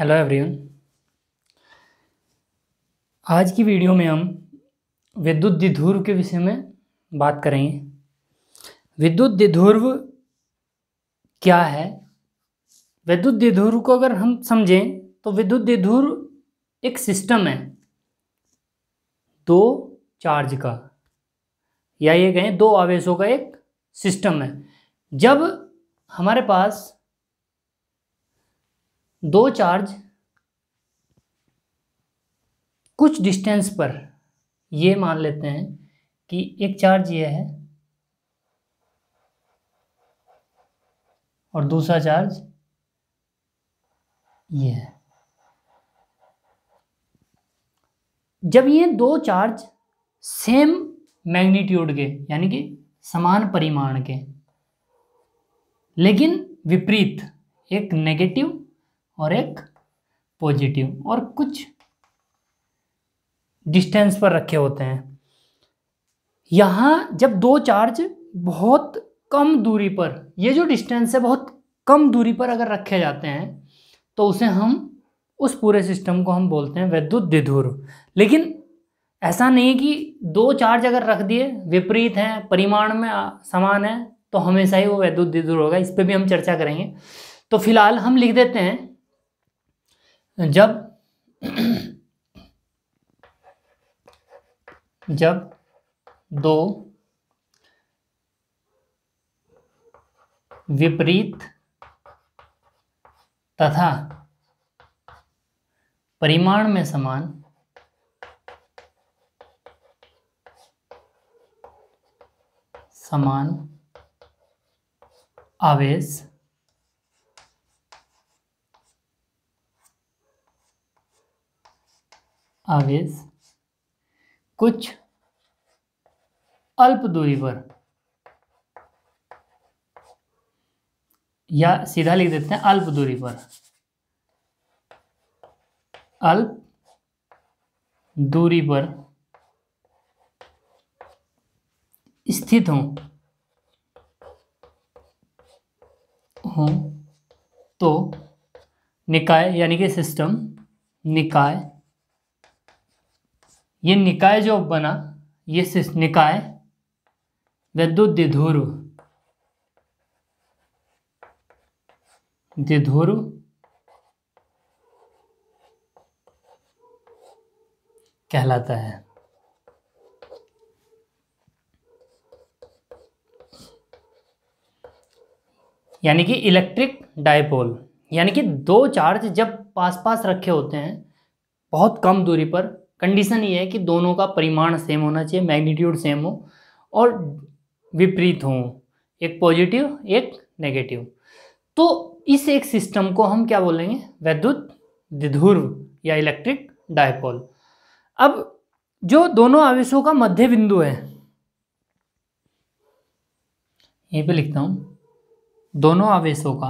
hello everyone आज की video में हम विद्युत दिध्रुव के विषय में बात करेंगे विद्युत दिध्रुव क्या है विद्युत दिध्रुव को अगर हम समझें तो विद्युत दिध्रुव एक सिस्टम है दो चार्ज का या ये कहें दो आवेशों का एक सिस्टम है जब हमारे पास दो चार्ज कुछ डिस्टेंस पर ये मान लेते हैं कि एक चार्ज ये है और दूसरा चार्ज ये है जब ये दो चार्ज सेम मैग्नीट्यूड के यानी कि समान परिमाण के लेकिन विपरीत एक नेगेटिव और एक पॉजिटिव और कुछ डिस्टेंस पर रखे होते हैं यहाँ जब दो चार्ज बहुत कम दूरी पर ये जो डिस्टेंस है बहुत कम दूरी पर अगर रखे जाते हैं तो उसे हम उस पूरे सिस्टम को हम बोलते हैं वैद्युत दिधुर लेकिन ऐसा नहीं कि दो चार्ज अगर रख दिए विपरीत हैं परिमाण में समान है तो हमेशा ही वो वैद्युत दिधुर होगा इस पर भी हम चर्चा करेंगे तो फिलहाल हम लिख देते हैं जब जब दो विपरीत तथा परिमाण में समान समान आवेश आवेश कुछ अल्प दूरी पर या सीधा लिख देते हैं अल्प दूरी पर अल्प दूरी पर स्थित हो तो निकाय यानी कि सिस्टम निकाय ये निकाय जो बना ये निकाय विद्युत दिधुरु दिधुरु कहलाता है यानी कि इलेक्ट्रिक डायपोल यानी कि दो चार्ज जब पास पास रखे होते हैं बहुत कम दूरी पर कंडीशन ये है कि दोनों का परिमाण सेम होना चाहिए मैग्नीट्यूड सेम हो और विपरीत हो एक पॉजिटिव एक नेगेटिव तो इस एक सिस्टम को हम क्या बोलेंगे वैद्युत द्विध्रुव या इलेक्ट्रिक डायपोल अब जो दोनों आवेशों का मध्य बिंदु है यहीं पे लिखता हूँ दोनों आवेशों का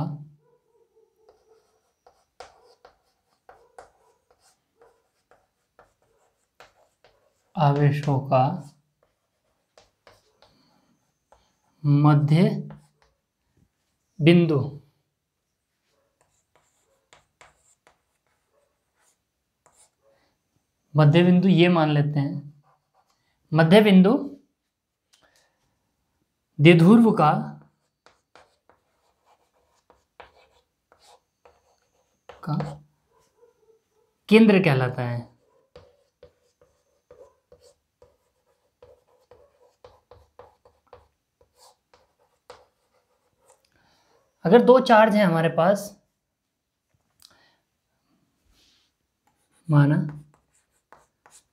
आवेशों का मध्य बिंदु मध्य बिंदु ये मान लेते हैं मध्य बिंदु दिध्रुव का का केंद्र कहलाता है अगर दो चार्ज हैं हमारे पास माना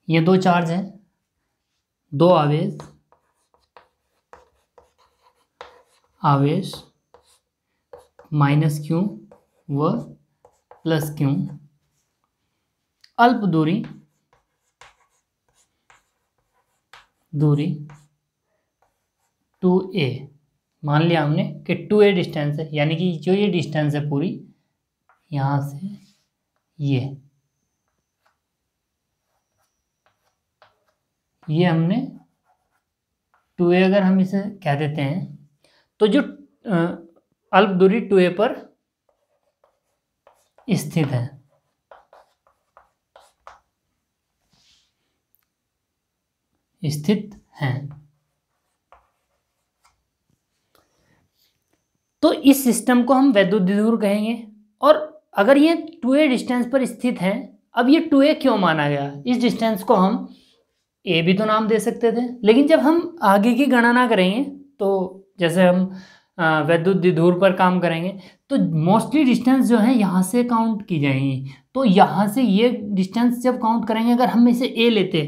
ये दो चार्ज हैं दो आवेश आवेश माइनस क्यू व प्लस क्यू अल्प दूरी दूरी टू ए मान लिया हमने कि टू ए डिस्टेंस है यानी कि जो ये डिस्टेंस है पूरी यहाँ से ये ये हमने टू ए अगर हम इसे कह देते हैं तो जो अल्प दूरी टू ए पर स्थित है स्थित हैं तो इस सिस्टम को हम वैद्युदूर कहेंगे और अगर ये टू ए डिस्टेंस पर स्थित हैं अब ये टू ए क्यों माना गया इस डिस्टेंस को हम ए भी तो नाम दे सकते थे लेकिन जब हम आगे की गणना करेंगे तो जैसे हम वैद्युत दूर पर काम करेंगे तो मोस्टली डिस्टेंस जो है यहाँ से काउंट की जाएंगी तो यहाँ से ये डिस्टेंस जब काउंट करेंगे अगर हम इसे ए लेते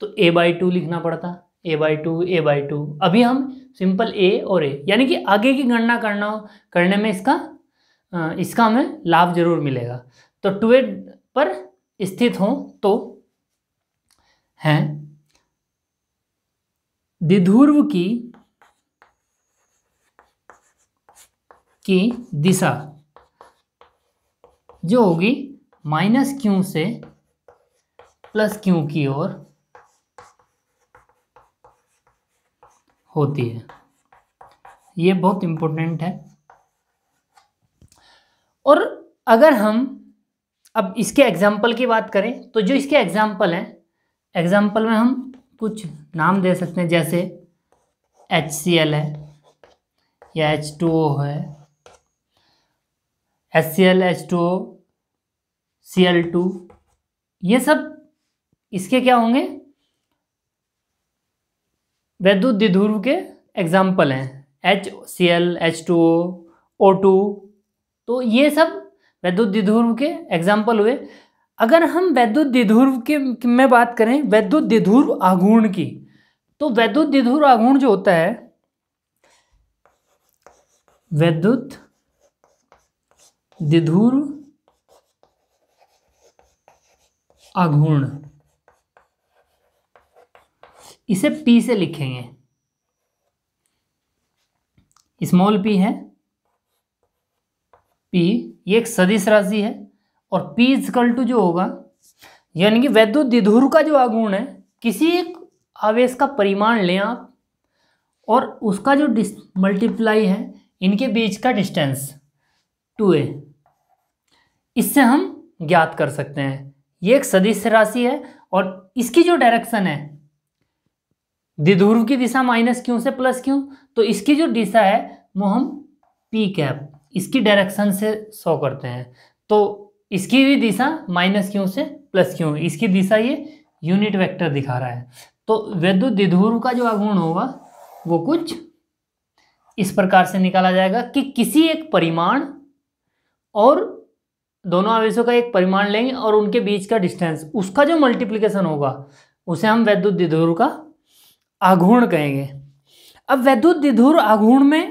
तो ए बाई टू लिखना पड़ता a by two a by two अभी हम सिंपल ए और ए यानी कि आगे की गणना करना करने में इसका इसका हमें लाभ जरूर मिलेगा तो टूए पर स्थित हो तो हैं दिधुर्व की की दिशा जो होगी माइनस क्यू से प्लस क्यू की ओर होती है ये बहुत इम्पोर्टेंट है और अगर हम अब इसके एग्जाम्पल की बात करें तो जो इसके एग्जाम्पल हैं एग्जाम्पल में हम कुछ नाम दे सकते हैं जैसे एच सी एल है या एच टू ओ है H C L H two O C L two ये सब इसके क्या होंगे वैद्युत द्विध्रुव के एग्जाम्पल हैं H C L H two O O two तो ये सब वैद्युत द्विध्रुव के एग्जाम्पल हुए अगर हम वैद्युत द्विध्रुव के में बात करें वैद्युत द्विध्रुव आघूर्ण की तो वैद्युत द्विध्रुव आघूर्ण जो होता है वैद्युत द्विध्रुव आघूर्ण इसे पी से लिखेंगे स्मॉल पी है पी ये एक सदिश राशि है और पी इजकल टू जो होगा यानी कि वैद्युत दिधुर का जो आगुण है किसी एक आवेश का परिमाण लें आप और उसका जो डिस मल्टीप्लाई है इनके बीच का डिस्टेंस टू ए इससे हम ज्ञात कर सकते हैं ये एक सदिश राशि है और इसकी जो डायरेक्शन है द्विध्रुव की दिशा माइनस क्यों से प्लस क्यों तो इसकी जो दिशा है वो हम पी कैप इसकी डायरेक्शन से शो करते हैं तो इसकी भी दिशा माइनस क्यों से प्लस क्यों इसकी दिशा ये यूनिट वेक्टर दिखा रहा है तो वैद्युत द्विध्रुव का जो आगुण होगा वो कुछ इस प्रकार से निकाला जाएगा कि किसी एक परिमाण और दोनों आवेशों का एक परिमाण लेंगे और उनके बीच का डिस्टेंस उसका जो मल्टीप्लिकेशन होगा उसे हम वैद्युत द्विध्रुव का आघूर्ण कहेंगे अब वैद्युत दिधुर आघूर्ण में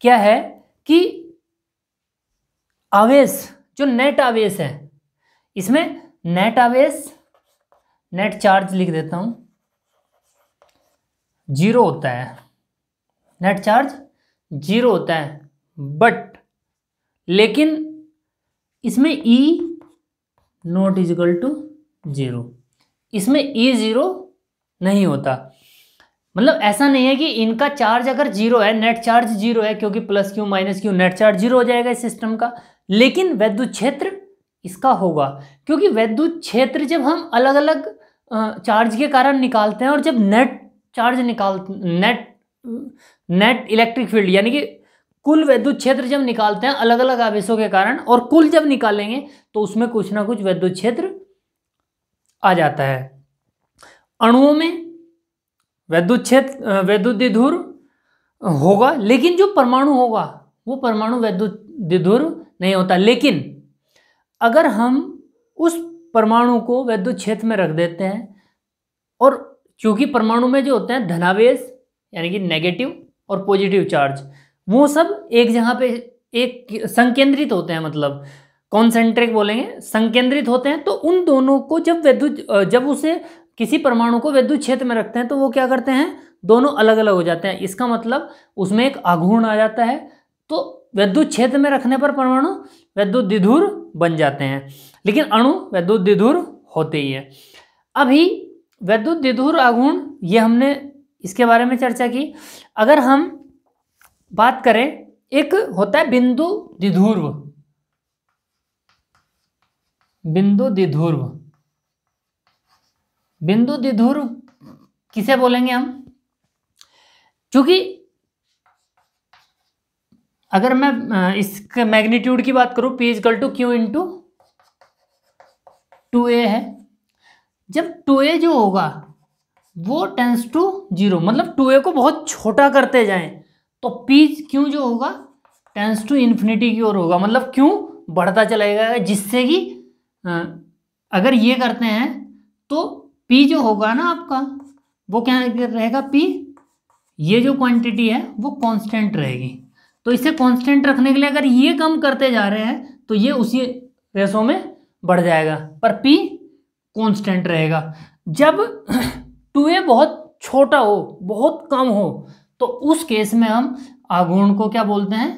क्या है कि आवेश जो नेट आवेश है इसमें नेट आवेश नेट चार्ज लिख देता हूं जीरो होता है नेट चार्ज जीरो होता है बट लेकिन इसमें E not equal to zero इसमें ई e जीरो नहीं होता मतलब ऐसा नहीं है कि इनका चार्ज अगर जीरो है नेट चार्ज जीरो है क्योंकि plus q minus q net charge zero हो जाएगा इस सिस्टम का लेकिन वैद्युत क्षेत्र इसका होगा क्योंकि वैद्युत क्षेत्र जब हम अलग अलग चार्ज के कारण निकालते हैं और जब नेट चार्ज निकाल नेट नेट इलेक्ट्रिक फील्ड यानी कि कुल वैद्युत क्षेत्र जब निकालते हैं अलग अलग आवेशों के कारण और कुल जब निकालेंगे तो उसमें कुछ ना कुछ वैद्युत क्षेत्र आ जाता है अणुओं में वैद्युत क्षेत्र वैद्युत दिधुर होगा लेकिन जो परमाणु होगा वो परमाणु वैद्युत दिधुर नहीं होता लेकिन अगर हम उस परमाणु को वैद्युत क्षेत्र में रख देते हैं और क्योंकि परमाणु में जो होते हैं धनावेश यानी कि नेगेटिव और पॉजिटिव चार्ज वो सब एक जगह पे एक संकेंद्रित होते हैं मतलब कॉन्सेंट्रिक बोलेंगे संकेंद्रित होते हैं तो उन दोनों को जब वैद्युत जब उसे किसी परमाणु को वैद्युत क्षेत्र में रखते हैं तो वो क्या करते हैं दोनों अलग अलग हो जाते हैं इसका मतलब उसमें एक आघूर्ण आ जाता है तो वैद्युत क्षेत्र में रखने पर परमाणु वैद्युत दिधुर बन जाते हैं लेकिन अणु वैद्युत दिधुर होते ही है अभी वैद्युत दिधुर आघूर्ण ये हमने इसके बारे में चर्चा की अगर हम बात करें एक होता है बिंदु दिधुर्व बिंदु दिधुर्व बिंदु द्विध्रुव किसे बोलेंगे हम क्योंकि अगर मैं इसके मैग्नीट्यूड की बात करूं P equal to q into two a है जब टू ए जो होगा वो टेंस टू जीरो मतलब टू ए को बहुत छोटा करते जाएं तो पी क्यू जो होगा टेंस टू इन्फिनिटी की ओर होगा मतलब क्यों बढ़ता चलेगा जिससे कि अगर ये करते हैं तो पी जो होगा ना आपका वो क्या रहेगा पी ये जो क्वांटिटी है वो कांस्टेंट रहेगी तो इसे कांस्टेंट रखने के लिए अगर ये कम करते जा रहे हैं तो ये उसी रेसो में बढ़ जाएगा पर पी कांस्टेंट रहेगा जब टू ए बहुत छोटा हो बहुत कम हो तो उस केस में हम आगुण को क्या बोलते हैं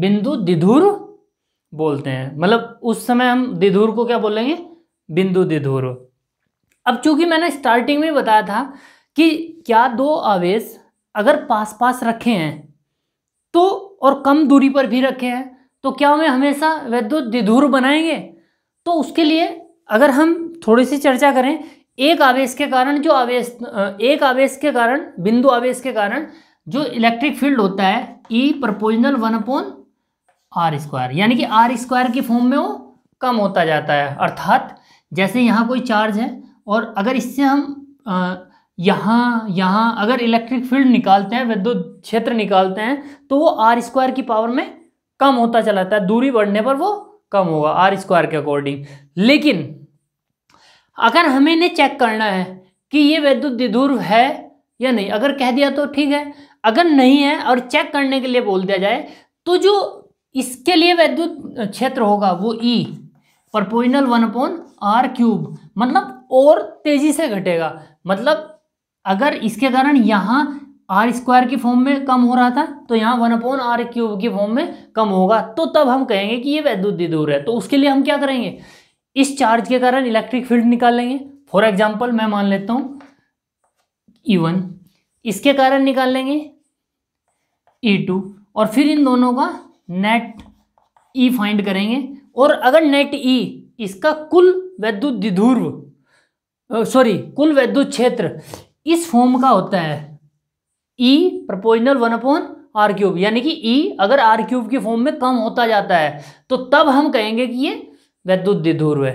बिंदु दिधुर बोलते हैं मतलब उस समय हम दिधुर को क्या बोलेंगे बिंदु दिधुर अब चूंकि मैंने स्टार्टिंग में बताया था कि क्या दो आवेश अगर पास पास रखे हैं तो और कम दूरी पर भी रखे हैं तो क्या हमें हमेशा वैद्युत दिधुर बनाएंगे तो उसके लिए अगर हम थोड़ी सी चर्चा करें एक आवेश के कारण जो आवेश एक आवेश के कारण बिंदु आवेश के कारण जो इलेक्ट्रिक फील्ड होता है E proportional one upon r square यानी कि आर स्क्वायर की फॉर्म में वो कम होता जाता है अर्थात जैसे यहाँ कोई चार्ज है और अगर इससे हम यहाँ यहाँ अगर इलेक्ट्रिक फील्ड निकालते हैं विद्युत क्षेत्र निकालते हैं तो वो आर स्क्वायर की पावर में कम होता चला जाता है दूरी बढ़ने पर वो कम होगा आर स्क्वायर के अकॉर्डिंग लेकिन अगर हमें इन्हें चेक करना है कि ये वैद्युत दिधुर है या नहीं अगर कह दिया तो ठीक है अगर नहीं है और चेक करने के लिए बोल दिया जाए तो जो इसके लिए वैद्युत क्षेत्र होगा वो E e, proportional one upon r cube मतलब और तेजी से घटेगा मतलब अगर इसके कारण यहाँ आर स्क्वायर की फॉर्म में कम हो रहा था तो यहाँ वन अपॉन आर क्यूब की फॉर्म में कम होगा तो तब हम कहेंगे कि ये वैद्युत दूर है तो उसके लिए हम क्या करेंगे इस चार्ज के कारण इलेक्ट्रिक फील्ड निकाल लेंगे फॉर एग्जाम्पल मैं मान लेता हूँ ई e वन इसके कारण निकाल लेंगे ई e टू और फिर इन दोनों का नेट ई फाइंड करेंगे और अगर नेट ई e, इसका कुल वैद्युत दिधूर्व सॉरी कुल वैद्युत क्षेत्र इस फॉर्म का होता है E proportional one upon r cube यानी कि ई e अगर आर क्यूब के फॉर्म में कम होता जाता है तो तब हम कहेंगे कि ये वैद्युत दिधूर्व है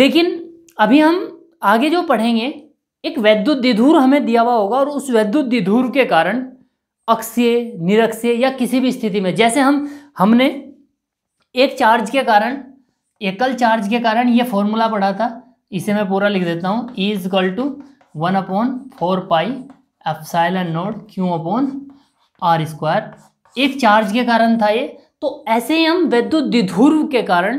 लेकिन अभी हम आगे जो पढ़ेंगे एक वैद्युत दिधूर हमें दिया हुआ होगा और उस वैद्युत दिधूर के कारण अक्षय निरक्षय या किसी भी स्थिति में जैसे हम हमने एक चार्ज के कारण एकल चार्ज के कारण ये फॉर्मूला पड़ा था इसे मैं पूरा लिख देता हूँ E is equal to one upon four pi epsilon naught q upon r square एक चार्ज के कारण था ये तो ऐसे ही हम वैद्युत द्विध्रुव के कारण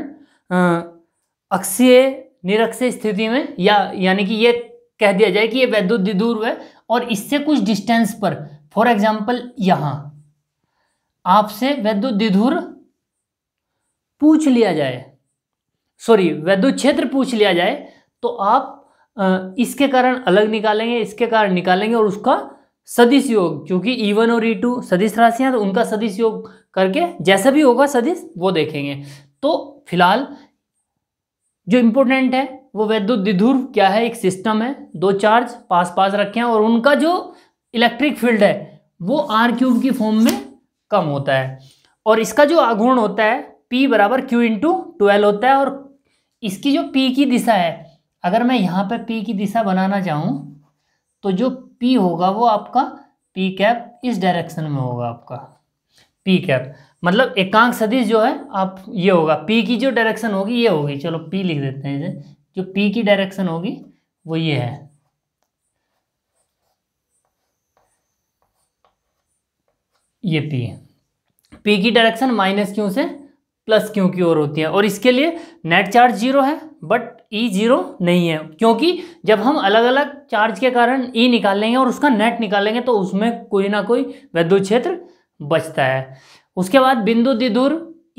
अक्षीय निरक्षीय स्थिति में या यानी कि ये कह दिया जाए कि ये वैद्युत द्विध्रुव है और इससे कुछ डिस्टेंस पर फॉर एग्जाम्पल यहाँ आपसे वैद्युत द्विध्रुव पूछ लिया जाए सॉरी वैद्युत क्षेत्र पूछ लिया जाए तो आप इसके कारण अलग निकालेंगे इसके कारण निकालेंगे और उसका सदिश योग क्योंकि वन e और ई2 e सदिश राशियां तो उनका सदिश योग करके जैसा भी होगा सदिश वो देखेंगे तो फिलहाल जो इम्पोर्टेंट है वो वैद्युत द्विध्रुव क्या है एक सिस्टम है दो चार्ज पास पास रखे हैं और उनका जो इलेक्ट्रिक फील्ड है वो आर क्यूब की फॉर्म में कम होता है और इसका जो आघूर्ण होता है P बराबर Q इंटू ट्वेल्व होता है और इसकी जो P की दिशा है अगर मैं यहाँ पर P की दिशा बनाना चाहूँ तो जो P होगा वो आपका P कैप इस डायरेक्शन में होगा आपका P कैप मतलब एकांक सदिश जो है आप ये होगा P की जो डायरेक्शन होगी ये होगी चलो P लिख देते हैं इसे जो P की डायरेक्शन होगी वो ये है ये P है P की डायरेक्शन माइनस क्यू से प्लस क्यू की ओर होती है और इसके लिए नेट चार्ज जीरो है बट ई e जीरो नहीं है क्योंकि जब हम अलग अलग चार्ज के कारण ई e निकाल लेंगे और उसका नेट निकालेंगे तो उसमें कोई ना कोई वैद्युत क्षेत्र बचता है उसके बाद बिंदु दिदूर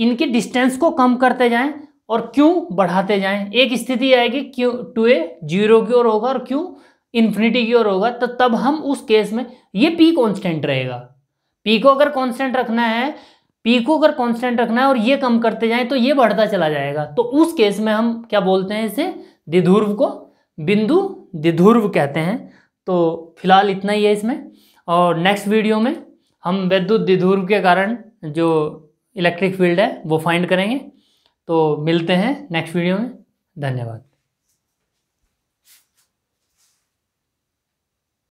इनकी डिस्टेंस को कम करते जाएं और क्यों बढ़ाते जाएं एक स्थिति आएगी क्यों टू ए जीरो की ओर होगा और क्यों इन्फिनिटी की ओर होगा तो तब हम उस केस में ये पी कॉन्स्टेंट रहेगा पी को अगर कॉन्स्टेंट रखना है पी को अगर कांस्टेंट रखना है और ये कम करते जाएं तो ये बढ़ता चला जाएगा तो उस केस में हम क्या बोलते हैं इसे दिध्रुव को बिंदु दिध्रुव कहते हैं तो फिलहाल इतना ही है इसमें और नेक्स्ट वीडियो में हम विद्युत दिध्रुव के कारण जो इलेक्ट्रिक फील्ड है वो फाइंड करेंगे तो मिलते हैं नेक्स्ट वीडियो में धन्यवाद